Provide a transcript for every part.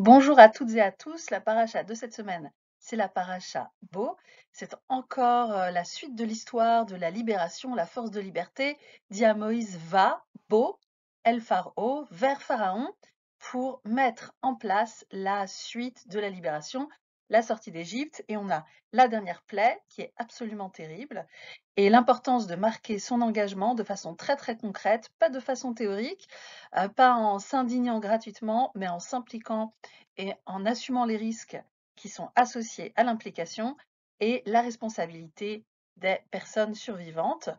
Bonjour à toutes et à tous. La paracha de cette semaine, c'est la paracha Beau. C'est encore euh, la suite de l'histoire de la libération, la force de liberté, dit Moïse Va, Beau, El Pharo, vers Pharaon, pour mettre en place la suite de la libération, la sortie d'Égypte et on a la dernière plaie qui est absolument terrible et l'importance de marquer son engagement de façon très très concrète, pas de façon théorique, euh, pas en s'indignant gratuitement, mais en s'impliquant et en assumant les risques qui sont associés à l'implication et la responsabilité des personnes survivantes.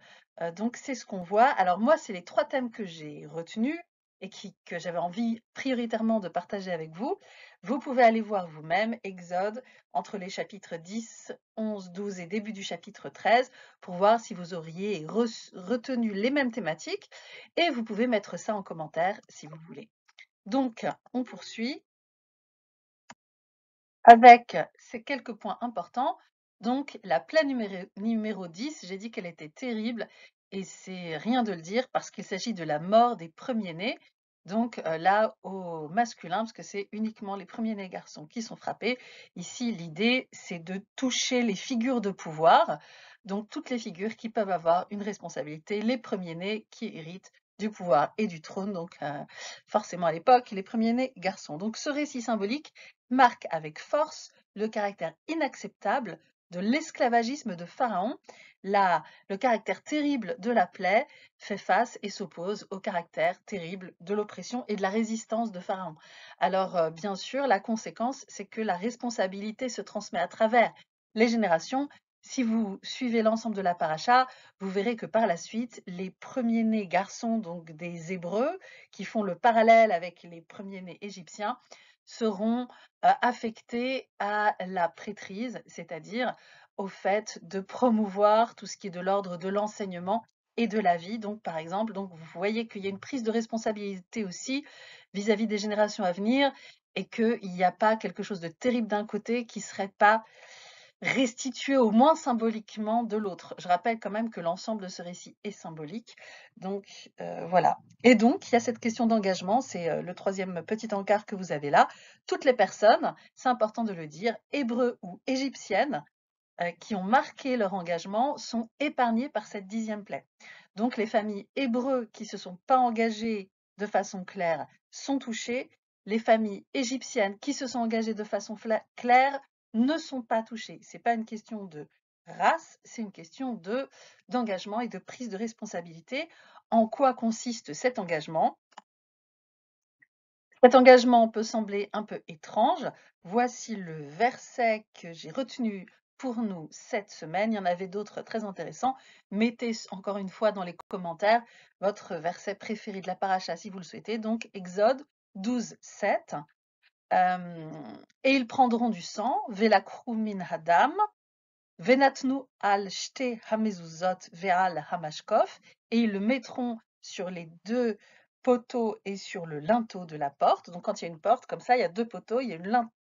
Euh, donc c'est ce qu'on voit. Alors moi, c'est les trois thèmes que j'ai retenus et qui, que j'avais envie prioritairement de partager avec vous, vous pouvez aller voir vous-même Exode entre les chapitres 10, 11, 12 et début du chapitre 13 pour voir si vous auriez retenu les mêmes thématiques et vous pouvez mettre ça en commentaire si vous voulez. Donc, on poursuit avec ces quelques points importants. Donc, la plaie numéro 10, j'ai dit qu'elle était terrible et c'est rien de le dire parce qu'il s'agit de la mort des premiers-nés. Donc euh, là, au masculin, parce que c'est uniquement les premiers-nés garçons qui sont frappés. Ici, l'idée, c'est de toucher les figures de pouvoir, donc toutes les figures qui peuvent avoir une responsabilité, les premiers-nés qui héritent du pouvoir et du trône, donc euh, forcément à l'époque, les premiers-nés garçons. Donc ce récit symbolique marque avec force le caractère inacceptable de l'esclavagisme de Pharaon, la, le caractère terrible de la plaie fait face et s'oppose au caractère terrible de l'oppression et de la résistance de Pharaon. Alors euh, bien sûr, la conséquence, c'est que la responsabilité se transmet à travers les générations. Si vous suivez l'ensemble de la paracha, vous verrez que par la suite, les premiers-nés garçons, donc des Hébreux, qui font le parallèle avec les premiers-nés égyptiens, seront affectés à la prêtrise, c'est-à-dire au fait de promouvoir tout ce qui est de l'ordre de l'enseignement et de la vie. Donc, par exemple, donc vous voyez qu'il y a une prise de responsabilité aussi vis-à-vis -vis des générations à venir et qu'il n'y a pas quelque chose de terrible d'un côté qui ne serait pas restitué au moins symboliquement de l'autre. Je rappelle quand même que l'ensemble de ce récit est symbolique. Donc euh, voilà. Et donc il y a cette question d'engagement, c'est euh, le troisième petit encart que vous avez là. Toutes les personnes, c'est important de le dire, hébreux ou égyptiennes, euh, qui ont marqué leur engagement sont épargnées par cette dixième plaie. Donc les familles hébreux qui se sont pas engagées de façon claire sont touchées. Les familles égyptiennes qui se sont engagées de façon claire ne sont pas touchés. Ce n'est pas une question de race, c'est une question de d'engagement et de prise de responsabilité. En quoi consiste cet engagement Cet engagement peut sembler un peu étrange. Voici le verset que j'ai retenu pour nous cette semaine. Il y en avait d'autres très intéressants. Mettez encore une fois dans les commentaires votre verset préféré de la paracha si vous le souhaitez. Donc Exode 12, 7. Euh, et ils prendront du sang, min hadam, venatnu al shte et ils le mettront sur les deux poteaux et sur le linteau de la porte. Donc quand il y a une porte, comme ça, il y a deux poteaux, il y a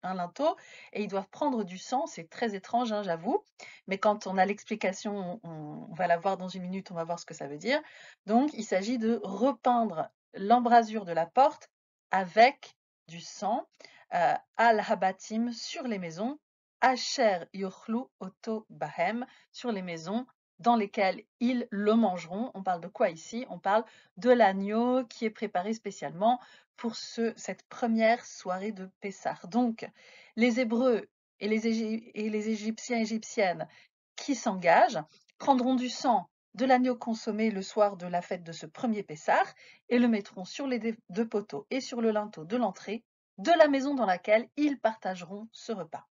un linteau, et ils doivent prendre du sang. C'est très étrange, hein, j'avoue. Mais quand on a l'explication, on, va la voir dans une minute, on va voir ce que ça veut dire. Donc il s'agit de repeindre l'embrasure de la porte avec du sang. Euh, al-habatim sur les maisons, asher Yochlu, oto bahem sur les maisons dans lesquelles ils le mangeront. On parle de quoi ici On parle de l'agneau qui est préparé spécialement pour cette première soirée de Pessah. Donc, les Hébreux et les, et Égyptiens égyptiennes qui s'engagent prendront du sang de l'agneau consommé le soir de la fête de ce premier pessar et le mettront sur les deux poteaux et sur le linteau de l'entrée de la maison dans laquelle ils partageront ce repas.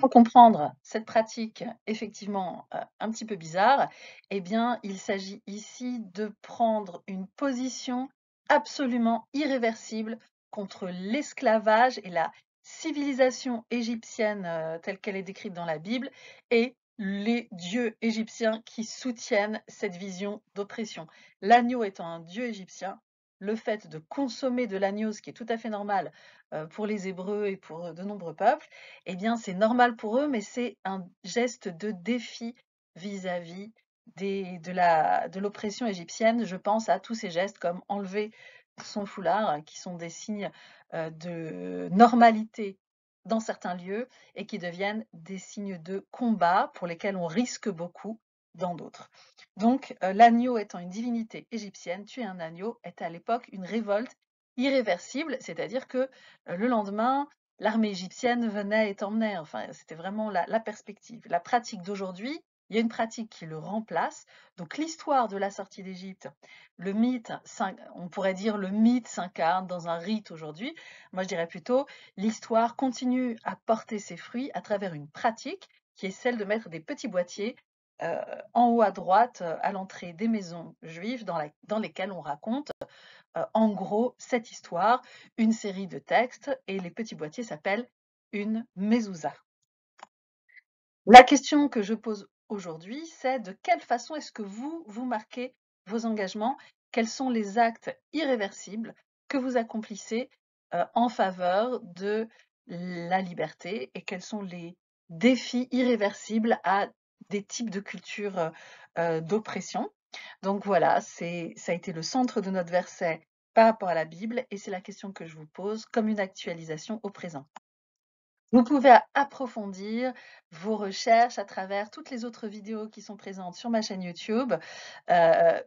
Pour comprendre cette pratique effectivement euh, un petit peu bizarre, eh bien, il s'agit ici de prendre une position absolument irréversible contre l'esclavage et la civilisation égyptienne euh, telle qu'elle est décrite dans la Bible et les dieux égyptiens qui soutiennent cette vision d'oppression. L'agneau étant un dieu égyptien, le fait de consommer de l'agneau, ce qui est tout à fait normal euh, pour les Hébreux et pour euh, de nombreux peuples, eh bien c'est normal pour eux, mais c'est un geste de défi vis-à-vis de l'oppression égyptienne. Je pense à tous ces gestes comme enlever son foulard, hein, qui sont des signes euh, de normalité dans certains lieux et qui deviennent des signes de combat pour lesquels on risque beaucoup dans d'autres. Donc, euh, l'agneau étant une divinité égyptienne, tuer un agneau est à l'époque une révolte irréversible, c'est-à-dire que euh, le lendemain, l'armée égyptienne venait et t'emmenait. Enfin, c'était vraiment la, la perspective. La pratique d'aujourd'hui, il y a une pratique qui le remplace. Donc l'histoire de la sortie d'Égypte, le mythe, on pourrait dire le mythe s'incarne dans un rite aujourd'hui. Moi je dirais plutôt l'histoire continue à porter ses fruits à travers une pratique qui est celle de mettre des petits boîtiers euh, en haut à droite, euh, à l'entrée des maisons juives dans, lesquelles on raconte euh, en gros cette histoire, une série de textes, et les petits boîtiers s'appellent une mezouza. La question que je pose aujourd'hui, c'est de quelle façon est-ce que vous, vous marquez vos engagements Quels sont les actes irréversibles que vous accomplissez en faveur de la liberté et quels sont les défis irréversibles à des types de cultures d'oppression. Donc voilà, c'est, ça a été le centre de notre verset par rapport à la Bible et c'est la question que je vous pose comme une actualisation au présent. Vous pouvez approfondir vos recherches à travers toutes les autres vidéos qui sont présentes sur ma chaîne YouTube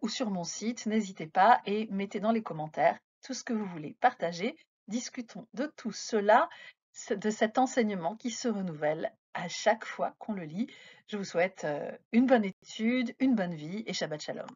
ou sur mon site. N'hésitez pas et mettez dans les commentaires tout ce que vous voulez partager. Discutons de tout cela, de cet enseignement qui se renouvelle à chaque fois qu'on le lit. Je vous souhaite une bonne étude, une bonne vie et Shabbat Shalom.